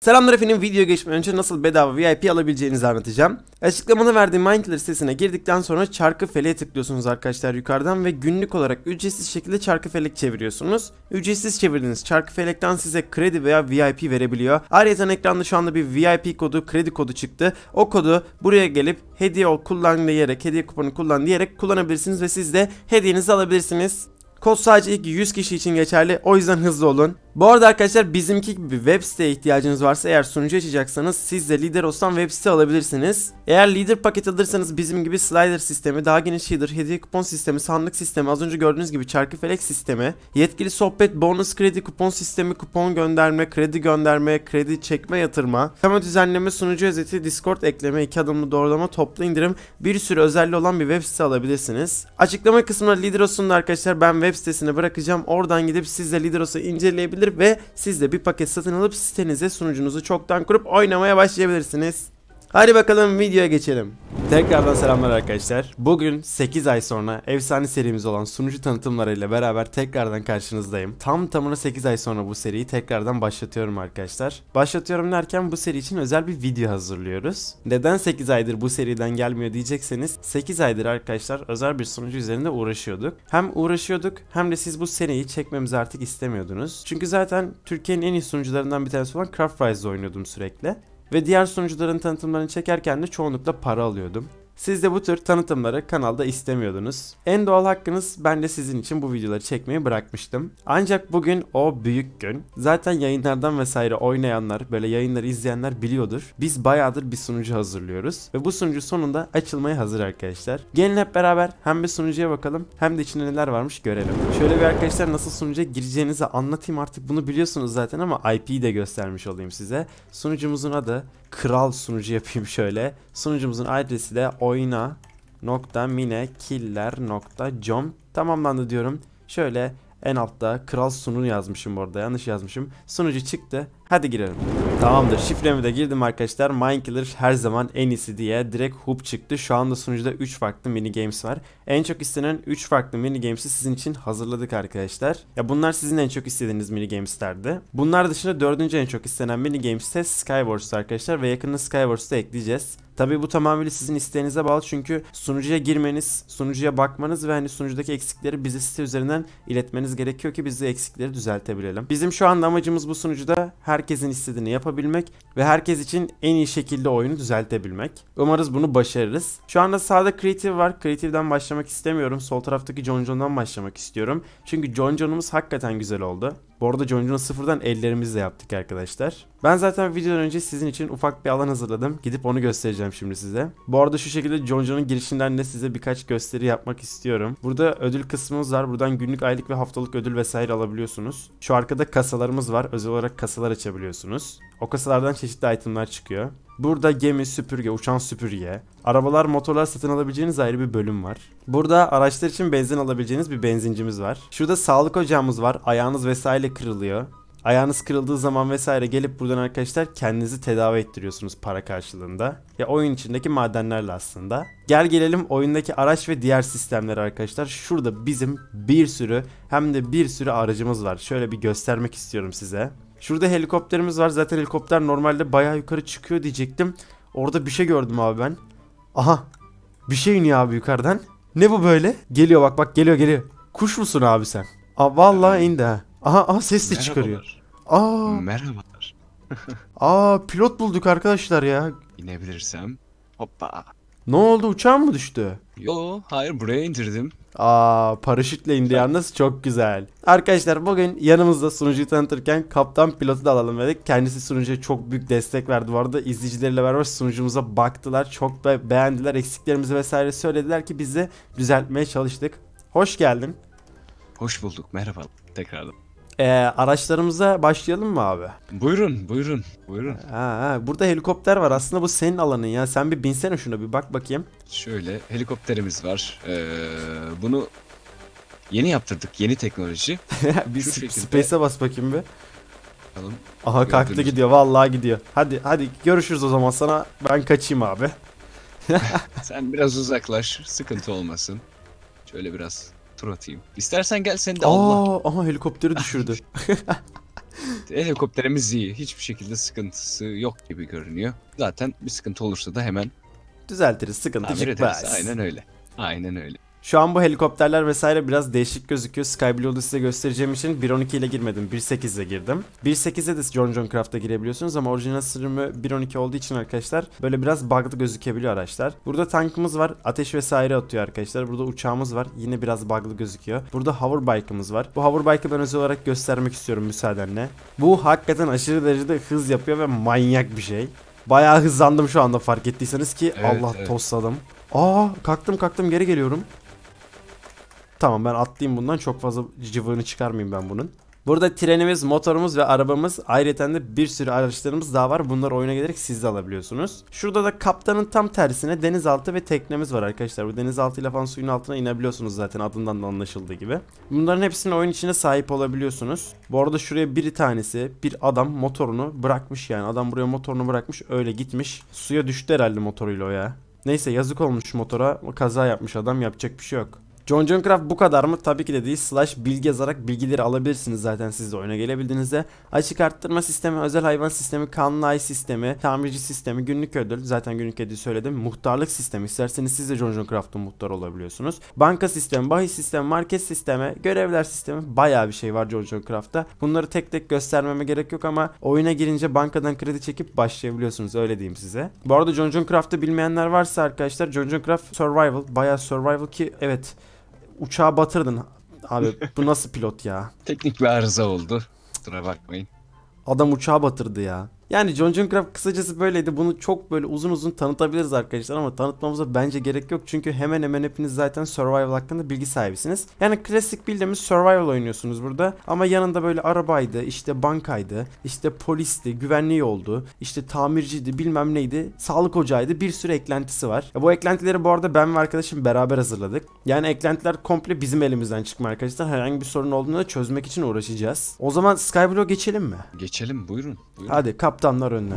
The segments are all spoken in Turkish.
Selamlar efendim video geçmeden önce nasıl bedava VIP alabileceğinizi anlatacağım. Açıklamada verdiğim Mindler sitesine girdikten sonra çarkı feleğe tıklıyorsunuz arkadaşlar yukarıdan ve günlük olarak ücretsiz şekilde çarkı felek çeviriyorsunuz. Ücretsiz çevirdiğiniz çarkı felekten size kredi veya VIP verebiliyor. Ayrıca ekranda şu anda bir VIP kodu kredi kodu çıktı. O kodu buraya gelip hediye ol kullan diyerek hediye kuponu kullan diyerek kullanabilirsiniz ve siz de hediyenizi alabilirsiniz. Kod sadece ilk 100 kişi için geçerli o yüzden hızlı olun. Bu arada arkadaşlar bizimki gibi bir web siteye ihtiyacınız varsa eğer sunucu açacaksanız siz de Lideros'tan web site alabilirsiniz. Eğer Leader paket alırsanız bizim gibi slider sistemi, daha geniş shader, hediye kupon sistemi, sandık sistemi, az önce gördüğünüz gibi çarkı felek sistemi, yetkili sohbet, bonus kredi, kupon sistemi, kupon gönderme, kredi gönderme, kredi çekme yatırma, tema düzenleme, sunucu özeti, discord ekleme, iki adımlı doğrulama, toplu indirim bir sürü özelliği olan bir web site alabilirsiniz. Açıklama kısmına Lideros'un arkadaşlar ben web web sitesine bırakacağım. Oradan gidip siz de Lideros'u inceleyebilir ve siz de bir paket satın alıp sitenize sunucunuzu çoktan kurup oynamaya başlayabilirsiniz. Hadi bakalım videoya geçelim. Tekrardan selamlar arkadaşlar. Bugün 8 ay sonra efsane serimiz olan sunucu tanıtımlarıyla beraber tekrardan karşınızdayım. Tam tamına 8 ay sonra bu seriyi tekrardan başlatıyorum arkadaşlar. Başlatıyorum derken bu seri için özel bir video hazırlıyoruz. Neden 8 aydır bu seriden gelmiyor diyecekseniz 8 aydır arkadaşlar özel bir sunucu üzerinde uğraşıyorduk. Hem uğraşıyorduk hem de siz bu seriyi çekmemizi artık istemiyordunuz. Çünkü zaten Türkiye'nin en iyi sunucularından bir tanesi olan Craft Rise'da oynuyordum sürekli ve diğer sunucuların tanıtımlarını çekerken de çoğunlukla para alıyordum. Siz de bu tür tanıtımları kanalda istemiyordunuz. En doğal hakkınız ben de sizin için bu videoları çekmeyi bırakmıştım. Ancak bugün o büyük gün. Zaten yayınlardan vesaire oynayanlar, böyle yayınları izleyenler biliyordur. Biz bayağıdır bir sunucu hazırlıyoruz. Ve bu sunucu sonunda açılmaya hazır arkadaşlar. Gelin hep beraber hem bir sunucuya bakalım hem de içinde neler varmış görelim. Şöyle bir arkadaşlar nasıl sunucuya gireceğinizi anlatayım artık bunu biliyorsunuz zaten ama IP'yi de göstermiş olayım size. Sunucumuzun adı kral sunucu yapayım şöyle. Sunucumuzun adresi de oyna nokta mine killer nokta com tamamlandı diyorum. Şöyle en altta kral sunu yazmışım orada yanlış yazmışım. Sunucu çıktı. Hadi girelim. Tamamdır şifremi de girdim arkadaşlar. Mindkiller her zaman en iyisi diye direkt hoop çıktı. Şu anda sunucuda 3 farklı mini games var. En çok istenen 3 farklı mini games'i sizin için hazırladık arkadaşlar. Ya bunlar sizin en çok istediğiniz mini games'lerdi. Bunlar dışında dördüncü en çok istenen mini games ise Skywars'tu arkadaşlar ve yakında Skywars'ta ekleyeceğiz. Tabi bu tamamıyla sizin isteğinize bağlı çünkü sunucuya girmeniz, sunucuya bakmanız ve hani sunucudaki eksikleri bize site üzerinden iletmeniz gerekiyor ki biz de eksikleri düzeltebilelim. Bizim şu anda amacımız bu sunucuda her herkesin istediğini yapabilmek ve herkes için en iyi şekilde oyunu düzeltebilmek. Umarız bunu başarırız. Şu anda sağda Creative var. Creative'den başlamak istemiyorum. Sol taraftaki John John'dan başlamak istiyorum. Çünkü John John'umuz hakikaten güzel oldu. Bu arada John sıfırdan ellerimizle yaptık arkadaşlar. Ben zaten videodan önce sizin için ufak bir alan hazırladım. Gidip onu göstereceğim şimdi size. Bu arada şu şekilde John girişinden de size birkaç gösteri yapmak istiyorum. Burada ödül kısmımız var. Buradan günlük, aylık ve haftalık ödül vesaire alabiliyorsunuz. Şu arkada kasalarımız var. Özel olarak kasalar açabiliyorsunuz. O kasalardan çeşitli itemler çıkıyor. Burada gemi, süpürge, uçan süpürge, arabalar, motorlar satın alabileceğiniz ayrı bir bölüm var. Burada araçlar için benzin alabileceğiniz bir benzincimiz var. Şurada sağlık ocağımız var. Ayağınız vesaire kırılıyor. Ayağınız kırıldığı zaman vesaire gelip buradan arkadaşlar kendinizi tedavi ettiriyorsunuz para karşılığında. Ya oyun içindeki madenlerle aslında. Gel gelelim oyundaki araç ve diğer sistemler arkadaşlar. Şurada bizim bir sürü hem de bir sürü aracımız var. Şöyle bir göstermek istiyorum size. Şurada helikopterimiz var. Zaten helikopter normalde bayağı yukarı çıkıyor diyecektim. Orada bir şey gördüm abi ben. Aha. Bir şey iniyor abi yukarıdan. Ne bu böyle? Geliyor bak bak geliyor geliyor. Kuş musun abi sen? Aa vallahi indi ha. Aha, aha ses de Merhabalar. çıkarıyor. Aa. Merhabalar. Aa pilot bulduk arkadaşlar ya. İnebilirsem. Hoppa. Ne oldu uçağın mı düştü? Yo hayır buraya indirdim. Aa paraşütle indi yalnız çok güzel. Arkadaşlar bugün yanımızda sunucuyu tanıtırken kaptan pilotu da alalım dedik. Kendisi sunucuya çok büyük destek verdi bu arada. izleyicileriyle beraber sunucumuza baktılar. Çok be beğendiler eksiklerimizi vesaire söylediler ki biz de düzeltmeye çalıştık. Hoş geldin. Hoş bulduk merhaba tekrardan. Ee, araçlarımıza başlayalım mı abi? Buyurun, buyurun, buyurun. Ha, ha, burada helikopter var. Aslında bu senin alanın ya. Sen bir binsene şuna bir bak bakayım. Şöyle helikopterimiz var. Ee, bunu yeni yaptırdık. Yeni teknoloji. bir space'e bas bakayım bir. Bakalım. Aha kalktı Gördünüz. gidiyor. Vallahi gidiyor. Hadi hadi görüşürüz o zaman sana. Ben kaçayım abi. Sen biraz uzaklaş. Sıkıntı olmasın. Şöyle biraz tur atayım. İstersen gel sen de Allah. ama helikopteri düşürdü. Helikopterimiz iyi. Hiçbir şekilde sıkıntısı yok gibi görünüyor. Zaten bir sıkıntı olursa da hemen düzeltiriz. Sıkıntı Tamir çıkmaz. Aynen öyle. Aynen öyle. Şu an bu helikopterler vesaire biraz değişik gözüküyor. Skyblue'da size göstereceğim için 1.12 ile girmedim. 1.8 ile girdim. 1.8'e de John John Craft'a girebiliyorsunuz ama orijinal sürümü 1.12 olduğu için arkadaşlar böyle biraz bug'lı gözükebiliyor araçlar. Burada tankımız var. Ateş vesaire atıyor arkadaşlar. Burada uçağımız var. Yine biraz bug'lı gözüküyor. Burada hoverbike'ımız var. Bu hoverbike'ı ben özel olarak göstermek istiyorum müsaadenle. Bu hakikaten aşırı derecede hız yapıyor ve manyak bir şey. Bayağı hızlandım şu anda fark ettiyseniz ki evet, Allah evet. tosladım. Aa kalktım kalktım geri geliyorum. Tamam ben atlayayım bundan çok fazla cıvığını çıkarmayayım ben bunun. Burada trenimiz, motorumuz ve arabamız ayrıca de bir sürü araçlarımız daha var. Bunları oyuna gelerek siz de alabiliyorsunuz. Şurada da kaptanın tam tersine denizaltı ve teknemiz var arkadaşlar. Bu denizaltıyla falan suyun altına inebiliyorsunuz zaten adından da anlaşıldığı gibi. Bunların hepsini oyun içinde sahip olabiliyorsunuz. Bu arada şuraya bir tanesi bir adam motorunu bırakmış yani. Adam buraya motorunu bırakmış öyle gitmiş. Suya düştü herhalde motoruyla o ya. Neyse yazık olmuş motora. Kaza yapmış adam yapacak bir şey yok. John Johncraft bu kadar mı? Tabii ki de değil. Slash bilgi yazarak bilgileri alabilirsiniz zaten siz de oyuna gelebildiğinizde. Açık arttırma sistemi, özel hayvan sistemi, kanlı ay sistemi, tamirci sistemi, günlük ödül. Zaten günlük ödül söyledim. Muhtarlık sistemi. İsterseniz siz de John Johncraft'ın muhtarı olabiliyorsunuz. Banka sistemi, bahis sistemi, market sistemi, görevler sistemi. Bayağı bir şey var John Johncraft'ta. Bunları tek tek göstermeme gerek yok ama oyuna girince bankadan kredi çekip başlayabiliyorsunuz. Öyle diyeyim size. Bu arada John Johncraft'ı bilmeyenler varsa arkadaşlar John Johncraft Survival. Bayağı survival ki evet uçağı batırdın abi. Bu nasıl pilot ya? Teknik bir arıza oldu. Kusura bakmayın. Adam uçağı batırdı ya. Yani John Craft kısacası böyleydi. Bunu çok böyle uzun uzun tanıtabiliriz arkadaşlar ama tanıtmamıza bence gerek yok. Çünkü hemen hemen hepiniz zaten survival hakkında bilgi sahibisiniz. Yani klasik bildiğimiz survival oynuyorsunuz burada. Ama yanında böyle arabaydı, işte bankaydı, işte polisti, güvenliği oldu, işte tamirciydi, bilmem neydi, sağlık ocağıydı. Bir sürü eklentisi var. Bu eklentileri bu arada ben ve arkadaşım beraber hazırladık. Yani eklentiler komple bizim elimizden çıkma arkadaşlar. Herhangi bir sorun olduğunda çözmek için uğraşacağız. O zaman Skyblock'a geçelim mi? Geçelim buyurun. buyurun. Hadi kap kaptanlar önüne.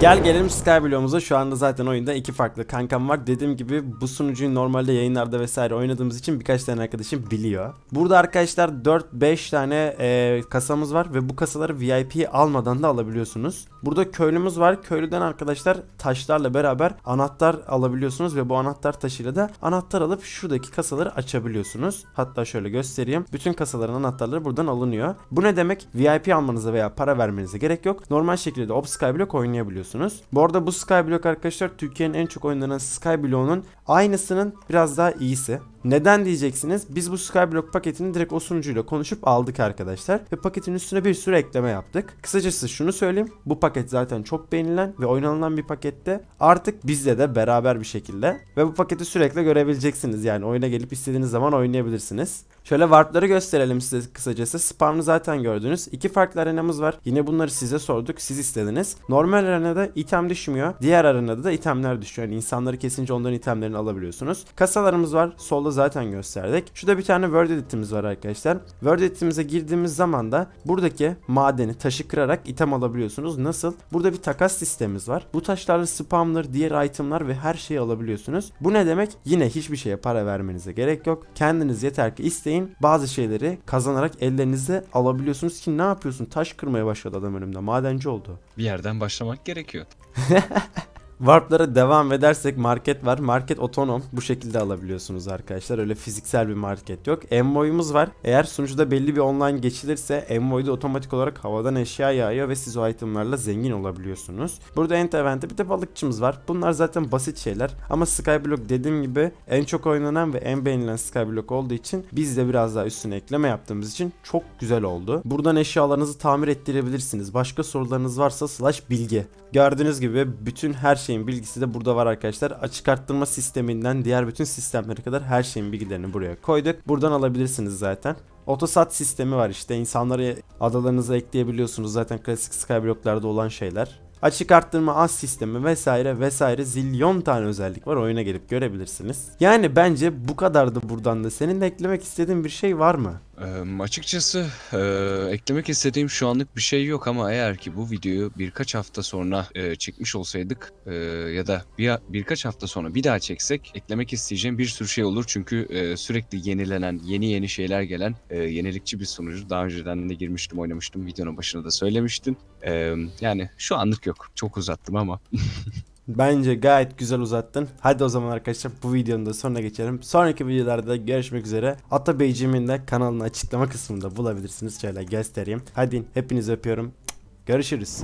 Gel gelelim Skyblock'umuza. Şu anda zaten oyunda iki farklı kankam var. Dediğim gibi bu sunucuyu normalde yayınlarda vesaire oynadığımız için birkaç tane arkadaşım biliyor. Burada arkadaşlar 4-5 tane e, kasamız var ve bu kasaları VIP almadan da alabiliyorsunuz. Burada köylümüz var. Köylüden arkadaşlar taşlarla beraber anahtar alabiliyorsunuz ve bu anahtar taşıyla da anahtar alıp şuradaki kasaları açabiliyorsunuz. Hatta şöyle göstereyim. Bütün kasaların anahtarları buradan alınıyor. Bu ne demek? VIP almanıza veya para vermenize gerek yok. Normal şekilde Op Skyblock oynayabiliyorsunuz. Bu arada bu Skyblock arkadaşlar Türkiye'nin en çok oynanan Skyblock'un aynısının biraz daha iyisi. Neden diyeceksiniz? Biz bu Skyblock paketini direkt o sunucuyla konuşup aldık arkadaşlar. Ve paketin üstüne bir sürü ekleme yaptık. Kısacası şunu söyleyeyim. Bu paket zaten çok beğenilen ve oynanılan bir pakette. Artık bizle de beraber bir şekilde. Ve bu paketi sürekli görebileceksiniz. Yani oyuna gelip istediğiniz zaman oynayabilirsiniz. Şöyle warpları gösterelim size kısacası. Spawn'ı zaten gördünüz. İki farklı arenamız var. Yine bunları size sorduk. Siz istediniz. Normal arenada item düşmüyor. Diğer arenada da itemler düşüyor. Yani insanları kesince onların itemlerini alabiliyorsunuz. Kasalarımız var. Solda zaten gösterdik. Şurada bir tane Word Edit'imiz var arkadaşlar. Word Edit'imize girdiğimiz zaman da buradaki madeni taşı kırarak item alabiliyorsunuz. Nasıl? Burada bir takas sistemimiz var. Bu taşlarla spamlar, diğer itemlar ve her şeyi alabiliyorsunuz. Bu ne demek? Yine hiçbir şeye para vermenize gerek yok. Kendiniz yeter ki isteyin örneğin bazı şeyleri kazanarak ellerinize alabiliyorsunuz ki ne yapıyorsun? Taş kırmaya başladı adam önümde. Madenci oldu. Bir yerden başlamak gerekiyor. Warp'lara devam edersek market var. Market otonom. Bu şekilde alabiliyorsunuz arkadaşlar. Öyle fiziksel bir market yok. Envoy'umuz var. Eğer sunucuda belli bir online geçilirse Envoy'da otomatik olarak havadan eşya yağıyor ve siz o itemlarla zengin olabiliyorsunuz. Burada Ent Event'te bir de balıkçımız var. Bunlar zaten basit şeyler. Ama Skyblock dediğim gibi en çok oynanan ve en beğenilen Skyblock olduğu için biz de biraz daha üstüne ekleme yaptığımız için çok güzel oldu. Buradan eşyalarınızı tamir ettirebilirsiniz. Başka sorularınız varsa slash bilgi. Gördüğünüz gibi bütün her şey şeyin bilgisi de burada var arkadaşlar. Açık arttırma sisteminden diğer bütün sistemlere kadar her şeyin bilgilerini buraya koyduk. Buradan alabilirsiniz zaten. Otosat sistemi var işte. İnsanları adalarınıza ekleyebiliyorsunuz. Zaten klasik skyblocklarda olan şeyler. Açık arttırma az sistemi vesaire vesaire zilyon tane özellik var oyuna gelip görebilirsiniz. Yani bence bu kadardı buradan da. Senin de eklemek istediğin bir şey var mı? Ee, açıkçası e, eklemek istediğim şu anlık bir şey yok ama eğer ki bu videoyu birkaç hafta sonra e, çekmiş olsaydık e, ya da bir birkaç hafta sonra bir daha çeksek eklemek isteyeceğim bir sürü şey olur çünkü e, sürekli yenilenen yeni yeni şeyler gelen e, yenilikçi bir sunucu daha önceden de girmiştim oynamıştım videonun başına da söylemiştim e, yani şu anlık yok çok uzattım ama Bence gayet güzel uzattın. Hadi o zaman arkadaşlar bu videonun da sonuna geçelim. Sonraki videolarda görüşmek üzere. Ata Beyciğimin de kanalını açıklama kısmında bulabilirsiniz. Şöyle göstereyim. Hadi hepinizi öpüyorum. Görüşürüz.